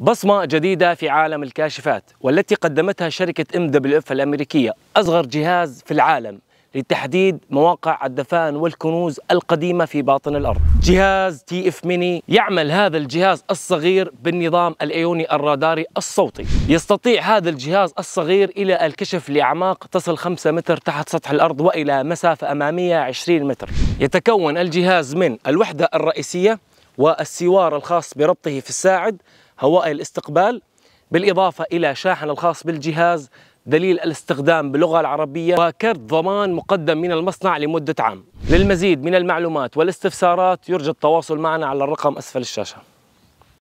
بصمة جديدة في عالم الكاشفات والتي قدمتها شركة ام دبليو اف الامريكية اصغر جهاز في العالم لتحديد مواقع الدفان والكنوز القديمة في باطن الأرض جهاز تي اف ميني يعمل هذا الجهاز الصغير بالنظام الأيوني الراداري الصوتي يستطيع هذا الجهاز الصغير إلى الكشف لأعماق تصل 5 متر تحت سطح الأرض وإلى مسافة أمامية 20 متر يتكون الجهاز من الوحدة الرئيسية والسوار الخاص بربطه في الساعد هوائي الاستقبال بالإضافة إلى شاحن الخاص بالجهاز دليل الاستخدام باللغة العربية وكرت ضمان مقدم من المصنع لمدة عام للمزيد من المعلومات والاستفسارات يرجى التواصل معنا على الرقم أسفل الشاشة